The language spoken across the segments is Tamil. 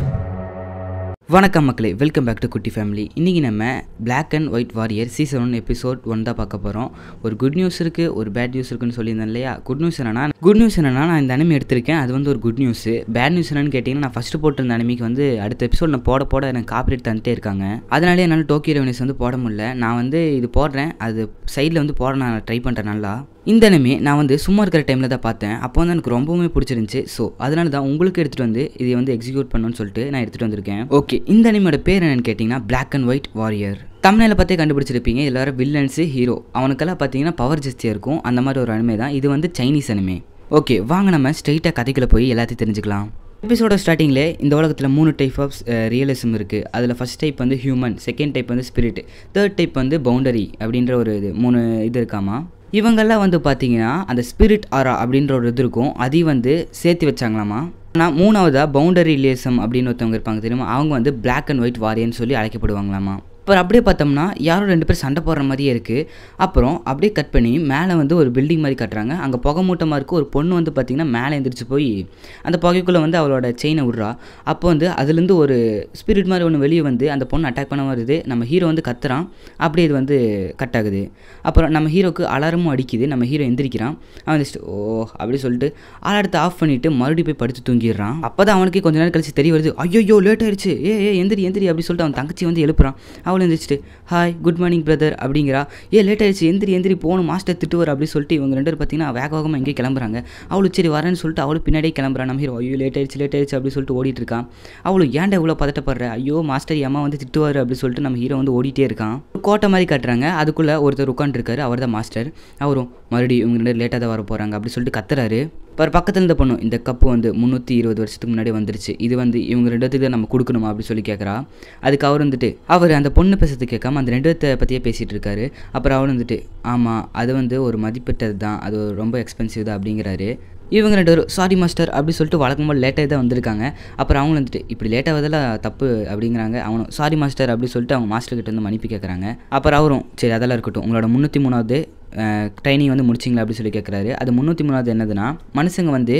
you வணக்கம் மக்களே வெல்கம் பேக் டு குட்டி ஃபேமிலி இன்றைக்கி நம்ம black and white warrior season one episode one தான் பார்க்க போகிறோம் ஒரு குட் நியூஸ் இருக்குது ஒரு பேட் நியூஸ் இருக்குன்னு சொல்லியிருந்தேன் இல்லையா குட் நியூஸ் என்னன்னா குட் நியூஸ் என்னன்னா நான் இந்த அனிமி எடுத்திருக்கேன் அது வந்து ஒரு குட் நியூஸ் பேட் நியூஸ் என்னன்னு கேட்டிங்கன்னா நான் ஃபஸ்ட்டு போட்டிருந்த அனிமிக்கு வந்து அடுத்த எபிசோட் நான் போட போட எனக்கு காப்பிரேட் தந்துட்டே இருக்காங்க அதனாலே என்னால் டோக்கியோ ரெவனியூஸ் வந்து போட முடியல நான் வந்து இது போடுறேன் அது சைடில் வந்து போட நான் ட்ரை பண்ணுறேன் நல்லா இந்த அனிமே நான் வந்து சும்மா இருக்கிற டைமில் தான் பார்த்தேன் அப்போ வந்து எனக்கு ரொம்பவுமே பிடிச்சிருந்துச்சி ஸோ அதனால தான் உங்களுக்கு எடுத்துகிட்டு வந்து இதை வந்து எக்ஸிக்யூட் பண்ணணும்னு சொல்லிட்டு நான் எடுத்துகிட்டு வந்திருக்கேன் ஓகே இந்த அனிமோட பேர் என்னன்னு கேட்டிங்கன்னா பிளாக் அண்ட் ஒயிட் வாரியர் தமிழில் பார்த்தே கண்டுபிடிச்சிருப்பீங்க எல்லோரும் வில்லன்ஸு ஹீரோ அவனுக்கெல்லாம் பார்த்தீங்கன்னா பவர் ஜஸ்தியாக இருக்கும் அந்த மாதிரி ஒரு அனிமே தான் இது வந்து சைனீஸ் அனிமே ஓகே வாங்க நம்ம ஸ்ட்ரெயிட்டாக கதைக்குள்ளே போய் எல்லாத்தையும் தெரிஞ்சுக்கலாம் எபிசோட ஸ்டார்டிங்கில் இந்த உலகத்தில் மூணு டைப் ஆஃப் ரியலிசம் இருக்குது அதில் ஃபஸ்ட் டைப் வந்து ஹியூமன் செகண்ட் டைப் வந்து ஸ்பிரிட் தேர்ட் டைப் வந்து பவுண்டரி அப்படின்ற ஒரு இது மூணு இது இருக்காமா இவங்கெல்லாம் வந்து பார்த்தீங்கன்னா அந்த ஸ்பிரிட் ஆரா அப்படின்ற ஒரு இது இருக்கும் அதையும் வந்து சேர்த்து வச்சாங்களாமா ஆனால் மூணாவதாக பவுண்டரி லேசம் அப்படின்னு ஒருத்தவங்க இருப்பாங்க தெரியுமா அவங்க வந்து பிளாக் அண்ட் ஒயிட் வாரியன்னு சொல்லி அழைக்கப்படுவாங்களாமா இப்போ அப்படியே பார்த்தோம்னா யாரும் ரெண்டு பேர் சண்டை போடுற மாதிரியே இருக்குது அப்புறம் அப்படியே கட் பண்ணி மேலே வந்து ஒரு பில்டிங் மாதிரி கட்டுறாங்க அங்கே புகை மூட்டமாக இருக்குது ஒரு பொண்ணு வந்து பார்த்திங்கன்னா மேலே எழுந்திரிச்சு போய் அந்த புகைக்குள்ளே வந்து அவளோட செயினை விட்றா அப்போ வந்து அதுலேருந்து ஒரு ஸ்பிரிட் மாதிரி ஒன்று வெளியே வந்து அந்த பொண்ணு அட்டாக் பண்ண வருது நம்ம ஹீரோ வந்து கத்துறான் அப்படியே இது வந்து கட் ஆகுது அப்புறம் நம்ம ஹீரோக்கு அலாரமும் அடிக்குது நம்ம ஹீரோ எந்திரிக்கிறான் அவன் ஓ அப்படி சொல்லிட்டு அலாரத்தை ஆஃப் பண்ணிவிட்டு மறுபடியும் போய் படுத்து தூங்கிடுறான் அப்போ தான் அவனுக்கு கொஞ்ச நேரம் கழிச்சு தெரிய வருது ஐயோ லேட் ஆயிடுச்சு ஏ ஏ எந்திரி எந்திரி அப்படி சொல்லிட்டு அவன் தங்கச்சி வந்து எழுப்புறான் அவளும் எழுந்திரிச்சிட்டு ஹாய் குட் மார்னிங் பிரதர் அப்படிங்கிறா ஏ லேட் ஆயிடுச்சு எந்திரி எந்திரி போகணும் மாஸ்டர் திட்டுவார் அப்படின்னு சொல்லிட்டு இவங்க ரெண்டு பேர் பார்த்தீங்கன்னா வேக வேகமாக இங்கே கிளம்புறாங்க அவளு சரி வரேன்னு சொல்லிட்டு அவளும் பின்னாடியே கிளம்புறா நம்ம ஹீரோ ஐயோ லேட் ஆயிடுச்சு லேட் ஆயிடுச்சு அப்படின்னு சொல்லிட்டு ஓடிட்டு இருக்கான் அவளும் ஏன்டா இவ்வளோ பதட்டப்படுற ஐயோ மாஸ்டர் அம்மா வந்து திட்டுவார் அப்படின்னு சொல்லிட்டு நம்ம ஹீரோ வந்து ஓடிட்டே இருக்கான் கோட்டை மாதிரி கட்டுறாங்க அதுக்குள்ளே ஒருத்தர் உட்காந்துருக்காரு அவர் தான் மாஸ்டர் அவரும் மறுபடியும் இவங்க ரெண்டு லேட்டாக தான் வர போகிறாங்க அப்படின்னு சொல்லிட்டு கத்துறாரு இப்போ பக்கத்தில் இந்த பொண்ணு இந்த கப்பு வந்து முந்நூற்றி இருபது வருஷத்துக்கு முன்னாடி வந்துருச்சு இது வந்து இவங்க ரெண்டுத்துக்கு தான் நம்ம கொடுக்கணுமா அப்படின்னு சொல்லி கேட்குறா அதுக்கு அவர் வந்துட்டு அவர் அந்த பொண்ணு பேசுறது கேட்காம அந்த ரெண்டுத்தை பற்றியே பேசிகிட்டு இருக்காரு அப்புறம் அவர் வந்துட்டு ஆமாம் அது வந்து ஒரு மதிப்பெட்டது தான் அது ரொம்ப எக்ஸ்பென்சிவ் தான் அப்படிங்கிறாரு இவங்க ரெண்டு பேரும் சாரி மாஸ்டர் அப்படின்னு சொல்லிட்டு வழக்கமாக லேட்டாக தான் வந்திருக்காங்க அப்புறம் அவங்களும் வந்துட்டு இப்படி லேட்டாக அதெல்லாம் தப்பு அப்படிங்கிறாங்க அவனும் சாரி மாஸ்டர் அப்படின்னு சொல்லிட்டு அவங்க மாஸ்டர் கிட்டே வந்து மன்னிப்பு கேட்குறாங்க அப்புறம் அவரும் சரி அதெல்லாம் இருக்கட்டும் உங்களோட முந்நூற்றி மூணாவது ட்ரைனிங் வந்து முடிச்சிங்களா அப்படின்னு சொல்லி கேட்குறாரு அது முந்நூற்றி மூணாவது என்னதுன்னா மனுஷங்க வந்து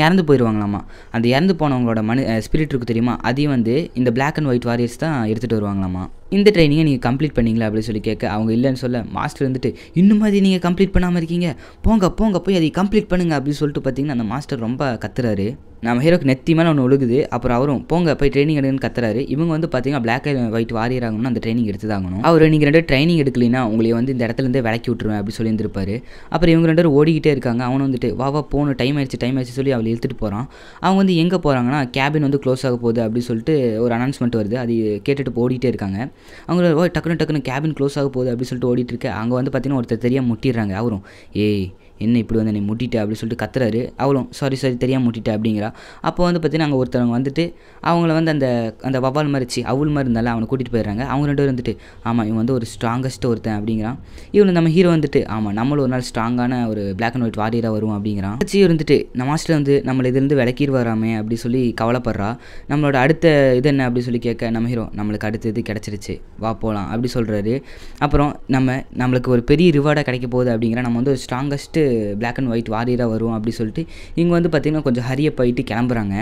இறந்து போயிடுவாங்களாமா அந்த இறந்து போனவங்களோட மனு ஸ்பிரிட் இருக்குது தெரியுமா அதையும் வந்து இந்த பிளாக் அண்ட் ஒயிட் வாரியர்ஸ் தான் எடுத்துகிட்டு வருவாங்களாமா இந்த ட்ரைனிங்கை நீங்கள் கம்ப்ளீட் பண்ணிங்களா அப்படின்னு சொல்லி கேட்க அவங்க இல்லைன்னு சொல்ல மாஸ்டர் வந்துட்டு இன்னும் மாதிரி நீங்கள் கம்ப்ளீட் பண்ணாமல் இருக்கீங்க போங்க போங்க போய் அதை கம்ப்ளீட் பண்ணுங்க அப்படின்னு சொல்லிட்டு பார்த்தீங்கன்னா அந்த மாஸ்டர் ரொம்ப கத்துறாரு நம்ம ஹீரோக்கு நெத்தி மேலே ஒன்று ஒழுகுது அப்புறம் அவரும் போங்க போய் ட்ரைனிங் எடுங்கன்னு கத்துறாரு இவங்க வந்து பார்த்தீங்கன்னா பிளாக் அண்ட் ஒயிட் வாரியராகணும் அந்த ட்ரைனிங் எடுத்துதாகணும் அவர் நீங்கள் ரெண்டு ட்ரைனிங் எடுக்கலைன்னா உங்களை வந்து இந்த இடத்துலேருந்து விளக்கி விட்டுருவேன் அப்படி சொல்லியிருந்திருப்பாரு அப்புறம் இவங்க ரெண்டு பேரும் ஓடிக்கிட்டே இருக்காங்க அவனை வந்துட்டு வா வா போகணும் டைம் ஆயிடுச்சு டைம் ஆயிடுச்சு சொல்லி அவளை எழுத்துட்டு போகிறான் அவங்க வந்து எங்கே போகிறாங்கன்னா கேபின் வந்து க்ளோஸ் ஆக போகுது அப்படின்னு சொல்லிட்டு ஒரு அனௌன்ஸ்மெண்ட் வருது அது கேட்டுட்டு ஓடிட்டே இருக்காங்க அவங்க டக்குனு டக்குனு கேபின் க்ளோஸ் ஆக போகுது அப்படின்னு சொல்லிட்டு ஓடிட்டு இருக்கு அங்கே வந்து பார்த்தீங்கன்னா ஒருத்தர் தெரியாமல் முட்டிடுறாங்க அவரும் ஏய் என்ன இப்படி வந்து என்னை முட்டிட்டு அப்படின்னு சொல்லிட்டு கத்துறாரு அவளும் சாரி சாரி தெரியாமல் முட்டிட்டேன் அப்படிங்கிறா அப்போ வந்து பார்த்தீங்கன்னா அங்கே ஒருத்தவங்க வந்துட்டு அவங்கள வந்து அந்த அந்த வவால் மறைச்சி அவள் மாதிரி இருந்தாலும் அவனை கூட்டிகிட்டு போயிடுறாங்க அவங்க ரெண்டு பேரும் வந்துட்டு ஆமாம் இவன் வந்து ஒரு ஸ்ட்ராங்கஸ்ட்டு ஒருத்தன் அப்படிங்கிறான் இவன் நம்ம ஹீரோ வந்துட்டு ஆமாம் நம்மளும் ஒரு நாள் ஸ்ட்ராங்கான ஒரு பிளாக் அண்ட் ஒயிட் வாரியராக வரும் அப்படிங்கிறான் வச்சு இருந்துட்டு நம்ம மாஸ்டர் வந்து நம்மளை இதுலேருந்து வராமே அப்படின்னு சொல்லி கவலைப்படுறா நம்மளோட அடுத்த இது என்ன அப்படின்னு சொல்லி கேட்க நம்ம ஹீரோ நம்மளுக்கு அடுத்த இது கிடச்சிருச்சு வா போகலாம் அப்படி சொல்கிறாரு அப்புறம் நம்ம நம்மளுக்கு ஒரு பெரிய ரிவார்டாக கிடைக்க போகுது அப்படிங்கிற நம்ம வந்து ஒரு ஸ்ட்ராங்கஸ்ட்டு பிளாக் அண்ட் ஒயிட் வாரியராக வரும் அப்படி சொல்லிட்டு இங்கே வந்து பார்த்திங்கன்னா கொஞ்சம் ஹரியப் போயிட்டு கிளம்புறாங்க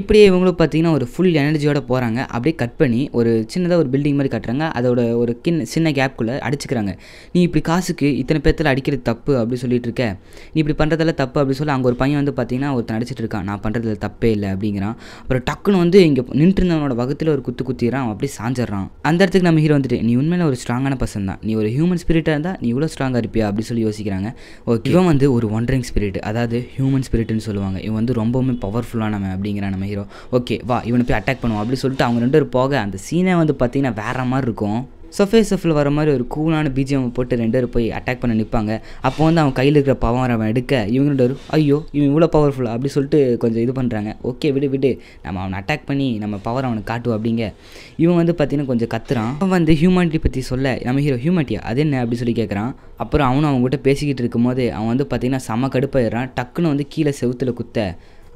இப்படியே இவங்களும் பார்த்தீங்கன்னா ஒரு ஃபுல் எனர்ஜியோட போகிறாங்க அப்படியே கட் பண்ணி ஒரு சின்னதாக ஒரு பில்டிங் மாதிரி கட்டுறாங்க அதோட ஒரு கின் சின்ன கேப்குள்ளே அடிச்சுக்கிறாங்க நீ இப்படி காசுக்கு இத்தனை பேர்த்தில் அடிக்கிறது தப்பு அப்படி சொல்லிட்டு இருக்க நீ இப்படி பண்ணுறதில் தப்பு அப்படின்னு சொல்லி அங்கே ஒரு பையன் வந்து பார்த்தீங்கன்னா ஒருத்தன் அடிச்சிட்டு இருக்கான் நான் பண்ணுறதுல தப்பே இல்லை அப்படிங்கிறான் அப்புறம் டக்குன்னு வந்து இங்கே நின்றுருந்தவனோட வகத்தில் ஒரு குத்து குத்திடுறான் அப்படியே சாஞ்சிடுறான் அந்த இடத்துக்கு நம்ம ஹீரோ வந்துட்டு நீ உண்மையில் ஒரு ஸ்ட்ராங்கான பர்சன் தான் நீ ஒரு ஹியூமன் ஸ்பிரிட்டாக இருந்தால் நீ இவ்வளோ ஸ்ட்ராங்காக இருப்பியா அப்படின்னு சொல்லி யோசிக்கிறாங்க ஓகே இவன் வந்து ஒரு ஒண்டரிங் ஸ்பிரிட் அதாவது ஹியூமன் ஸ்பிரிட்னு சொல்லுவாங்க இவன் வந்து ரொம்பவுமே பவர்ஃபுல்லான நம்ம அப்படிங்கிற நம்ம நம்ம ஹீரோ ஓகே வா இவனை போய் அட்டாக் பண்ணுவோம் அப்படின்னு சொல்லிட்டு அவங்க ரெண்டு பேர் போக அந்த சீனை வந்து பார்த்தீங்கன்னா வேறு மாதிரி இருக்கும் சஃபே சஃபில் வர மாதிரி ஒரு கூலான பிஜிஎம் போட்டு ரெண்டு பேர் போய் அட்டாக் பண்ண நிற்பாங்க அப்போ வந்து அவன் கையில் இருக்கிற பவர் அவன் எடுக்க இவங்கள்ட்ட ஒரு ஐயோ இவன் இவ்வளோ பவர்ஃபுல்லாக அப்படி சொல்லிட்டு கொஞ்சம் இது பண்ணுறாங்க ஓகே விடு விடு நம்ம அவனை அட்டாக் பண்ணி நம்ம பவர் அவனை காட்டுவோம் அப்படிங்க இவன் வந்து பார்த்தீங்கன்னா கொஞ்சம் கத்துறான் அவன் வந்து ஹியூமானிட்டி பற்றி சொல்ல நம்ம ஹீரோ ஹியூமானிட்டியா அது என்ன அப்படி சொல்லி கேட்குறான் அப்புறம் அவனும் அவங்ககிட்ட பேசிக்கிட்டு இருக்கும்போது அவன் வந்து பார்த்தீங்கன்னா செம கடுப்பாயிடுறான் டக்குன்னு வந்து கீழே செவுத்தில் குத்த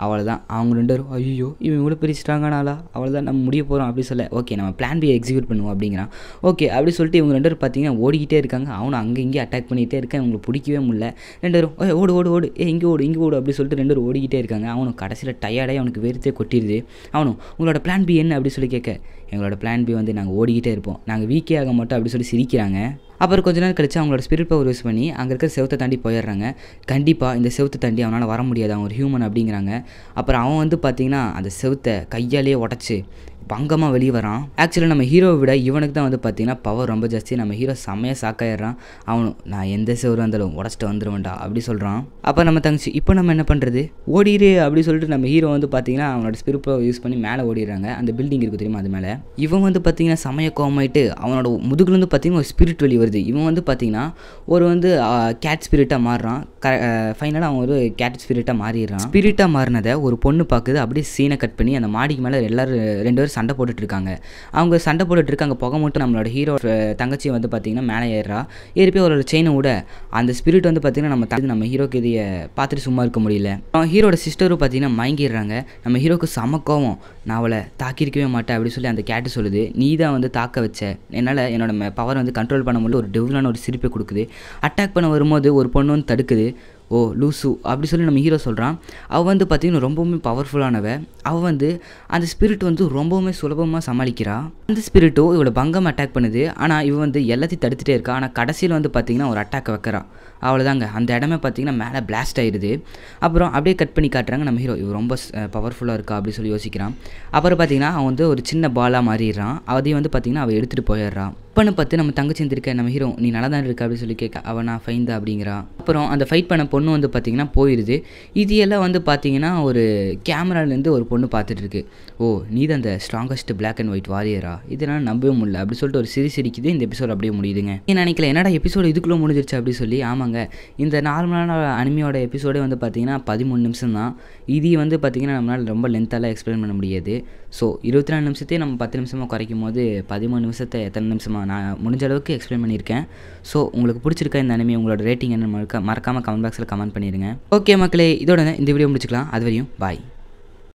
அவ்வளோதான் அவங்க ரெண்டு பேரும் ஐயோ இவன் இவ்வளோ பெரிய ஸ்ட்ராங்கானாலா அவ்வளோதான் நம்ம முடிய போகிறோம் அப்படி சொல்ல ஓகே நம்ம பிளான் பி எக்ஸிக்யூட் பண்ணுவோம் அப்படிங்கிறான் ஓகே அப்படி சொல்லிட்டு இவங்க ரெண்டு பேரும் பார்த்தீங்கன்னா ஓடிக்கிட்டே இருக்காங்க அவனும் அங்கே இங்கே அட்டாக் பண்ணிகிட்டே இருக்கேன் இவங்களுக்கு பிடிக்கவே முடியல ரெண்டு பேரும் ஓ ஓடு ஓடு ஓடு ஏ இங்கே ஓடு இங்கே ஓடு அப்படி சொல்லிட்டு ரெண்டு பேரும் ஓடிக்கிட்டே இருக்காங்க அவனும் கடைசியில் டயர்டாக அவனுக்கு வெறுத்தே கொட்டிடுது அவனும் உங்களோட பிளான் பி என்ன அப்படி சொல்லி கேட்க எங்களோட பிளான் பி வந்து நாங்கள் ஓடிக்கிட்டே இருப்போம் நாங்கள் வீக்கே ஆக மாட்டோம் அப்படி சொல்லி சிரிக்கிறாங்க அப்புறம் கொஞ்ச நேரம் கழிச்சு அவங்களோட ஸ்பிரிட் பவர் யூஸ் பண்ணி அங்கே இருக்கிற செவத்தை தாண்டி போயிடுறாங்க கண்டிப்பாக இந்த செவத்தை தாண்டி அவனால் வர முடியாது அவன் ஒரு ஹியூமன் அப்படிங்கிறாங்க அப்புறம் அவன் வந்து பார்த்திங்கன்னா அந்த செவத்தை கையாலேயே உடச்சி பங்கமாக வெளியே வரான் ஆக்சுவலாக நம்ம ஹீரோவை விட இவனுக்கு தான் வந்து பார்த்தீங்கன்னா பவர் ரொம்ப ஜாஸ்தி நம்ம ஹீரோ செம்மையாக சாக்காயிடுறான் அவனும் நான் எந்த சேவரும் இருந்தாலும் உடச்சிட்டு வந்துடுவேன்டா அப்படி சொல்கிறான் அப்போ நம்ம தங்கச்சி இப்போ நம்ம என்ன பண்ணுறது ஓடிடு அப்படின்னு சொல்லிட்டு நம்ம ஹீரோ வந்து பார்த்திங்கன்னா அவனோட ஸ்பிரிப்பை யூஸ் பண்ணி மேலே ஓடிடுறாங்க அந்த பில்டிங் இருக்குது தெரியுமா அது மேலே இவன் வந்து பார்த்திங்கன்னா செமைய கோமாயிட்டு அவனோட முதுகுலேருந்து பார்த்திங்கன்னா ஒரு ஸ்பிரிட் வெளியே வருது இவன் வந்து பார்த்திங்கன்னா ஒரு வந்து கேட் ஸ்பிரிட்டாக மாறுறான் க ஃபைனலாக அவன் ஒரு கேட் ஸ்பிரிட்டாக மாறிடுறான் ஸ்பிரிட்டாக மாறினதை ஒரு பொண்ணு பார்க்குது அப்படியே சீனை கட் பண்ணி அந்த மாடிக்கு மேலே எல்லோரும் ரெண்டு பேரும் சண்டை போட்டுட்ருக்காங்க அவங்க சண்டை போட்டுட்டு இருக்காங்க புகை மட்டும் நம்மளோட ஹீரோ தங்கச்சியை வந்து பார்த்தீங்கன்னா மேலே ஏறுறா ஏறி போய் ஒரு செயினை விட அந்த ஸ்பிரிட் வந்து பார்த்தீங்கன்னா நம்ம தகுதி நம்ம ஹீரோக்கு இதையை பார்த்துட்டு சும்மா இருக்க முடியல ஹீரோட சிஸ்டரும் பார்த்திங்கன்னா மயங்கிடுறாங்க நம்ம ஹீரோக்கு சம கோவம் நான் அவளை தாக்கியிருக்கவே மாட்டேன் அப்படின்னு சொல்லி அந்த கேட்டு சொல்லுது நீ தான் வந்து தாக்க வச்ச என்னால் என்னோட பவர் வந்து கண்ட்ரோல் பண்ண முடியல ஒரு டெவிலான ஒரு சிரிப்பை கொடுக்குது அட்டாக் பண்ண வரும்போது ஒரு பொண்ணு வந்து தடுக்குது ஓ லூசு அப்படி சொல்லி நம்ம ஹீரோ சொல்கிறான் அவள் வந்து பார்த்திங்கன்னா ரொம்பவுமே பவர்ஃபுல்லானவ அவள் வந்து அந்த ஸ்பிரிட் வந்து ரொம்பவுமே சுலபமாக சமாளிக்கிறான் அந்த ஸ்பிரிட்டும் இவளை பங்கம் அட்டாக் பண்ணுது ஆனால் இவள் வந்து எல்லாத்தையும் தடுத்துட்டே இருக்கா ஆனால் கடைசியில் வந்து பார்த்திங்கன்னா ஒரு அட்டாக் வைக்கிறான் அவ்வளோதாங்க அந்த இடமே பார்த்திங்கன்னா மேலே பிளாஸ்ட் ஆயிடுது அப்புறம் அப்படியே கட் பண்ணி காட்டுறாங்க நம்ம ஹீரோ இவ ரொம்ப பவர்ஃபுல்லாக இருக்கா அப்படின்னு சொல்லி யோசிக்கிறான் அப்புறம் பார்த்திங்கன்னா அவன் வந்து ஒரு சின்ன பாலாக மாறிடுறான் அதையும் வந்து பார்த்திங்கன்னா அவள் எடுத்துகிட்டு போயிடுறான் அப்பனை பார்த்து நம்ம தங்கச்சி இருந்திருக்க நம்ம ஹீரோ நீ நல்லா தான் இருக்க அப்படின்னு சொல்லி கேட்க அவனா ஃபைந்தா ஃபைன் தான் அப்படிங்கிறான் அப்புறம் அந்த ஃபைட் பண்ண பொண்ணு வந்து பார்த்தீங்கன்னா போயிடுது இது எல்லாம் வந்து பார்த்திங்கன்னா ஒரு கேமராலேருந்து ஒரு பொண்ணு பார்த்துட்டு இருக்கு ஓ நீ தான் அந்த ஸ்ட்ராங்கஸ்ட் பிளாக் அண்ட் ஒயிட் வாரியரா இதெல்லாம் நம்பவே முடியல அப்படின்னு சொல்லிட்டு ஒரு சிரி சிரிக்குது இந்த எபிசோட் அப்படியே முடியுதுங்க நீ நினைக்கல என்னடா எபிசோடு இதுக்குள்ளே முடிஞ்சிருச்சு அப்படின்னு சொல்லி ஆமாங்க இந்த நார்மலான அனிமையோட எபிசோடே வந்து பார்த்தீங்கன்னா பதிமூணு நிமிஷம் தான் இது வந்து பார்த்தீங்கன்னா நம்மளால் ரொம்ப லென்த்தாலாம் எக்ஸ்பிளைன் பண்ண முடியாது ஸோ இருபத்தி நாலு நிமிஷத்தையே நம்ம பத்து நிமிஷமாக குறைக்கும் போது பதிமூணு நிமிஷத்தை எத்தனை நிமிஷமாக நான் முடிஞ்ச அளவுக்கு எக்ஸ்பிளைன் பண்ணியிருக்கேன் ஸோ உங்களுக்கு பிடிச்சிருக்க இந்த அனிமே உங்களோட ரேட்டிங் என்ன மறக்காமல் கமெண்ட் பாக்ஸில் கமெண்ட் பண்ணிடுங்க ஓகே மக்களே இதோட இந்த வீடியோ முடிச்சுக்கலாம் அது வரையும் பாய்